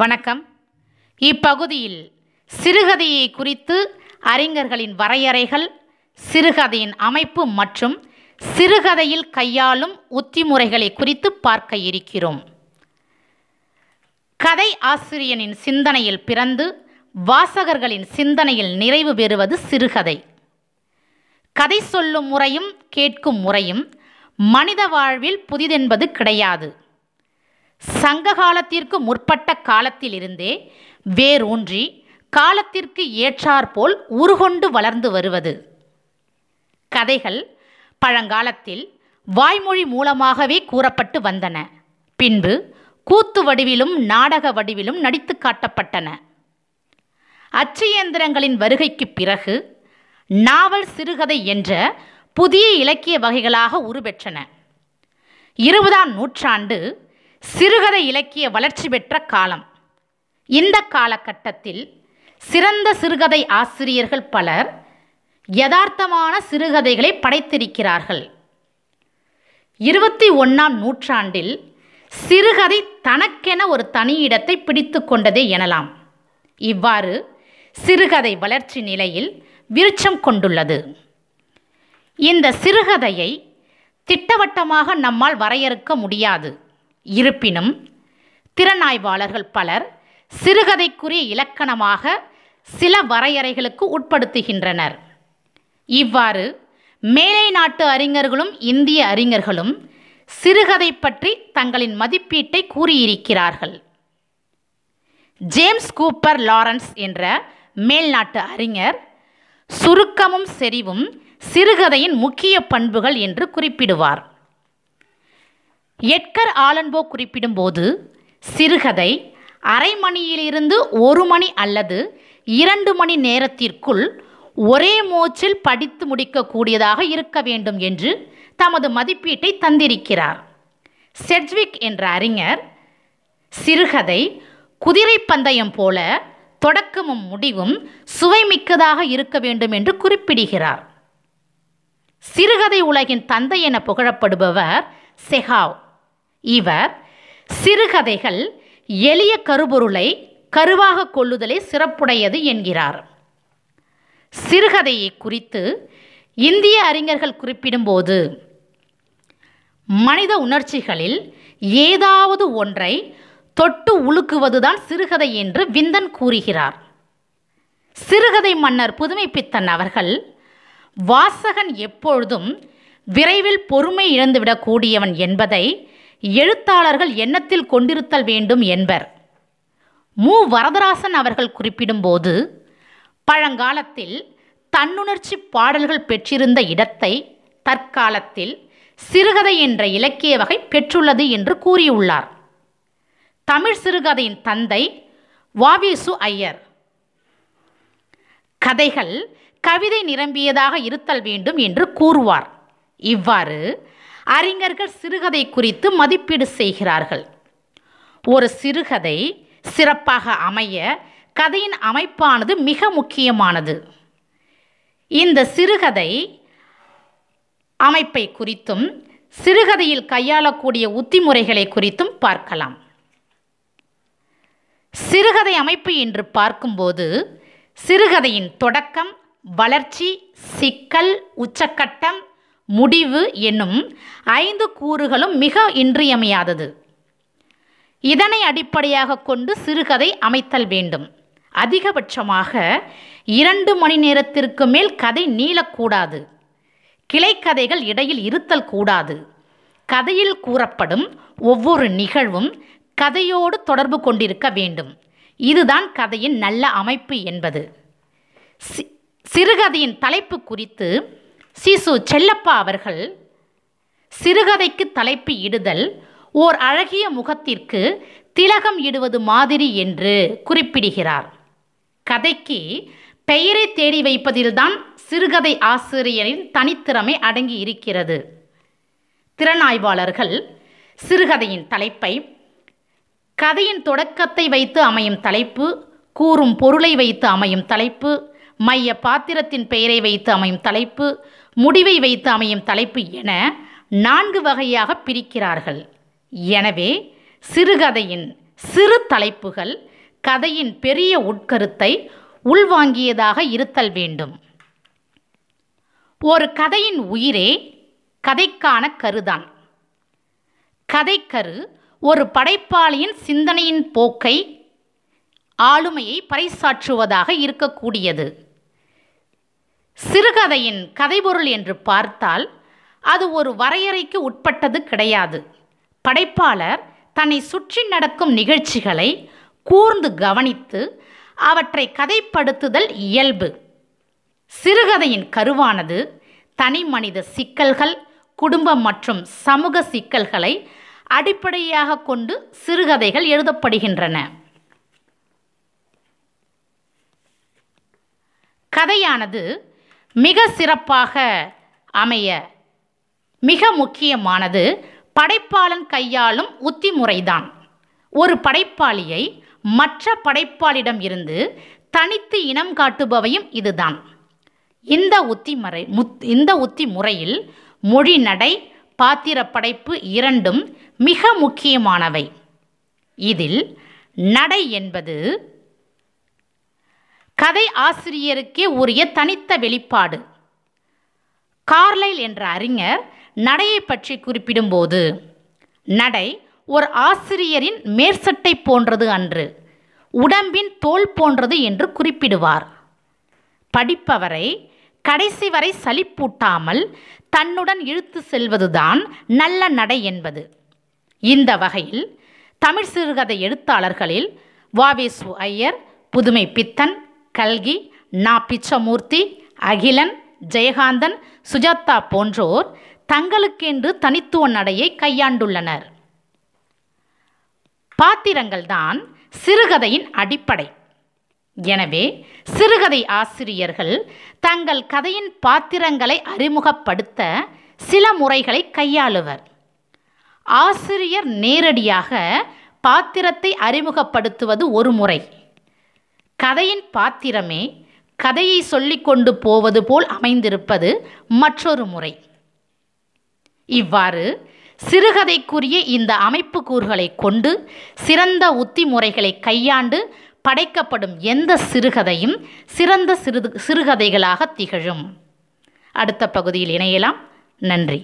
வணக்கம் இப்பகுதியில் சிறுகதையை குறித்து அறிஞர்களின் வரையறைகள் சிறுகதையின் அமைப்பு மற்றும் சிறுகதையில் கையாளும் உத்திமுறைகளை குறித்து பார்க்க இருக்கிறோம் கதை ஆசிரியனின் சிந்தனையில் பிறந்து வாசகர்களின் சிந்தனையில் நிறைவு பெறுவது சிறுகதை கதை சொல்லும் முறையும் கேட்கும் முறையும் மனித வாழ்வில் புதிதென்பது கிடையாது சங்க காலத்திற்கு முற்பட்ட காலத்திலிருந்தே வேரூன்றி காலத்திற்கு ஏற்றாற்போல் உருகொண்டு வளர்ந்து வருவது கதைகள் பழங்காலத்தில் வாய்மொழி மூலமாகவே கூறப்பட்டு வந்தன பின்பு கூத்து வடிவிலும் நாடக வடிவிலும் நடித்து காட்டப்பட்டன அச்சு இயந்திரங்களின் வருகைக்கு பிறகு நாவல் சிறுகதை என்ற புதிய இலக்கிய வகைகளாக உருபெற்றன இருபதாம் நூற்றாண்டு சிறுகதை இலக்கிய வளர்ச்சி பெற்ற காலம் இந்த காலகட்டத்தில் சிறந்த சிறுகதை ஆசிரியர்கள் பலர் யதார்த்தமான சிறுகதைகளை படைத்திருக்கிறார்கள் இருபத்தி ஒன்றாம் நூற்றாண்டில் சிறுகதை தனக்கென ஒரு தனி இடத்தை பிடித்து கொண்டதே எனலாம் இவ்வாறு சிறுகதை வளர்ச்சி நிலையில் விருட்சம் கொண்டுள்ளது இந்த சிறுகதையை திட்டவட்டமாக நம்மால் வரையறுக்க முடியாது இருப்பினும் திறனாய்வாளர்கள் பலர் சிறுகதைக்குரிய இலக்கணமாக சில வரையறைகளுக்கு உட்படுத்துகின்றனர் இவ்வாறு மேலை நாட்டு அறிஞர்களும் இந்திய அறிஞர்களும் சிறுகதை பற்றி தங்களின் மதிப்பீட்டை கூறியிருக்கிறார்கள் ஜேம்ஸ் கூப்பர் லாரன்ஸ் என்ற மேல்நாட்டு அறிஞர் சுருக்கமும் செறிவும் சிறுகதையின் முக்கிய பண்புகள் என்று குறிப்பிடுவார் எட்கர் ஆலன்போ குறிப்பிடும்போது சிறுகதை அரை மணியிலிருந்து ஒரு மணி அல்லது இரண்டு மணி நேரத்திற்குள் ஒரே மூச்சில் படித்து முடிக்கக்கூடியதாக இருக்க வேண்டும் என்று தமது மதிப்பீட்டை தந்திருக்கிறார் செட்விக் என்ற அறிஞர் சிறுகதை குதிரை பந்தயம் போல தொடக்கமும் முடிவும் சுவைமிக்கதாக இருக்க வேண்டும் என்று குறிப்பிடுகிறார் சிறுகதை உலகின் தந்தை என புகழப்படுபவர் செஹாவ் இவர் சிறுகதைகள் எளிய கருபொருளை கருவாக கொள்ளுதலே சிறப்புடையது என்கிறார் சிறுகதையை குறித்து இந்திய அறிஞர்கள் குறிப்பிடும்போது மனித உணர்ச்சிகளில் ஏதாவது ஒன்றை தொட்டு உழுக்குவதுதான் சிறுகதை என்று விந்தன் கூறுகிறார் சிறுகதை மன்னர் புதுமை பித்தன் அவர்கள் வாசகன் எப்பொழுதும் விரைவில் பொறுமை இழந்துவிடக்கூடியவன் என்பதை எழுத்தாளர்கள் எண்ணத்தில் கொண்டிருத்தல் வேண்டும் என்பர் மு வரதராசன் அவர்கள் குறிப்பிடும்போது பழங்காலத்தில் தன்னுணர்ச்சி பாடல்கள் பெற்றிருந்த இடத்தை தற்காலத்தில் சிறுகதை என்ற இலக்கிய வகை பெற்றுள்ளது என்று கூறியுள்ளார் தமிழ் சிறுகதையின் தந்தை வாவிசு ஐயர் கதைகள் கவிதை நிரம்பியதாக இருத்தல் வேண்டும் என்று கூறுவார் இவ்வாறு அறிஞர்கள் சிறுகதை குறித்து மதிப்பீடு செய்கிறார்கள் ஒரு சிறுகதை சிறப்பாக அமைய கதையின் அமைப்பானது மிக முக்கியமானது இந்த சிறுகதை அமைப்பை குறித்தும் சிறுகதையில் கையாளக்கூடிய உத்திமுறைகளை குறித்தும் பார்க்கலாம் சிறுகதை அமைப்பு என்று பார்க்கும்போது சிறுகதையின் தொடக்கம் வளர்ச்சி சிக்கல் உச்சக்கட்டம் முடிவு என்னும் ஐந்து கூறுகளும் மிக இன்றியமையாதது இதனை அடிப்படையாக கொண்டு சிறுகதை அமைத்தல் வேண்டும் அதிகபட்சமாக இரண்டு மணி நேரத்திற்கு மேல் கதை நீளக்கூடாது கிளைக்கதைகள் இடையில் இருத்தல் கூடாது கதையில் கூறப்படும் ஒவ்வொரு நிகழ்வும் கதையோடு தொடர்பு கொண்டிருக்க வேண்டும் இதுதான் கதையின் நல்ல அமைப்பு என்பது சிறுகதையின் தலைப்பு குறித்து சிசு செல்லப்பா அவர்கள் சிறுகதைக்கு தலைப்பு இடுதல் ஓர் அழகிய முகத்திற்கு திலகம் இடுவது மாதிரி என்று குறிப்பிடுகிறார் கதைக்கு பெயரை தேடி வைப்பதில்தான் சிறுகதை ஆசிரியரின் தனித்திறமை அடங்கி இருக்கிறது திறனாய்வாளர்கள் சிறுகதையின் தலைப்பை கதையின் தொடக்கத்தை வைத்து அமையும் தலைப்பு கூறும் பொருளை வைத்து அமையும் தலைப்பு மைய பாத்திரத்தின் பெயரை வைத்து அமையும் தலைப்பு முடிவை வைத்து அமையும் தலைப்பு என நான்கு வகையாக பிரிக்கிறார்கள் எனவே சிறுகதையின் சிறு தலைப்புகள் கதையின் பெரிய உட்கருத்தை உள்வாங்கியதாக இருத்தல் வேண்டும் ஒரு கதையின் உயிரே கதைக்கான கருதான் கதைக்கரு ஒரு படைப்பாளியின் சிந்தனையின் போக்கை ஆளுமையை பறைசாற்றுவதாக இருக்கக்கூடியது சிறுகதையின் கதைபொருள் என்று பார்த்தால் அது ஒரு வரையறைக்கு உட்பட்டது கிடையாது படைப்பாளர் தன்னை சுற்றி நடக்கும் நிகழ்ச்சிகளை கூர்ந்து கவனித்து அவற்றை கதைப்படுத்துதல் இயல்பு சிறுகதையின் கருவானது தனி மனித சிக்கல்கள் குடும்பம் மற்றும் சமூக சிக்கல்களை அடிப்படையாக கொண்டு சிறுகதைகள் எழுதப்படுகின்றன கதையானது மிக சிறப்பாக அமைய மிக முக்கியமானது படைப்பாளன் கையாளும் உத்தி முறைதான் ஒரு படைப்பாளியை மற்ற படைப்பாளிடம் இருந்து தனித்து இனம் காட்டுபவையும் இதுதான் இந்த உத்தி முறை இந்த உத்தி முறையில் மொழி நடை பாத்திர படைப்பு இரண்டும் மிக முக்கியமானவை இதில் நடை என்பது கதை ஆசிரியருக்கே உரிய தனித்த வெளிப்பாடு கார்லைல் என்ற அறிஞர் நடையை பற்றி குறிப்பிடும்போது நடை ஒரு ஆசிரியரின் மேற்சட்டை போன்றது அன்று உடம்பின் தோல் போன்றது என்று குறிப்பிடுவார் படிப்பவரை கடைசி வரை சலிப்பூட்டாமல் தன்னுடன் இழுத்து செல்வதுதான் நல்ல நடை என்பது இந்த வகையில் தமிழ் சிறுகதை எழுத்தாளர்களில் வாவேசு ஐயர் புதுமை பித்தன் கல்கி நா பிச்சமூர்த்தி அகிலன் ஜெயகாந்தன் சுஜாதா போன்றோர் தங்களுக்கென்று தனித்துவ நடையை கையாண்டுள்ளனர் பாத்திரங்கள்தான் சிறுகதையின் அடிப்படை எனவே சிறுகதை ஆசிரியர்கள் தங்கள் கதையின் பாத்திரங்களை அறிமுகப்படுத்த சில முறைகளை கையாளுவர் ஆசிரியர் நேரடியாக பாத்திரத்தை அறிமுகப்படுத்துவது ஒரு முறை கதையின் பாத்திரமே கதையை சொல்லிக்கொண்டு போவது போல் அமைந்திருப்பது மற்றொரு முறை இவ்வாறு சிறுகதைக்குரிய இந்த அமைப்பு கூறுகளை கொண்டு சிறந்த உத்தி முறைகளை கையாண்டு படைக்கப்படும் எந்த சிறுகதையும் சிறந்த சிறு சிறுகதைகளாக திகழும் அடுத்த பகுதியில் இணையலாம் நன்றி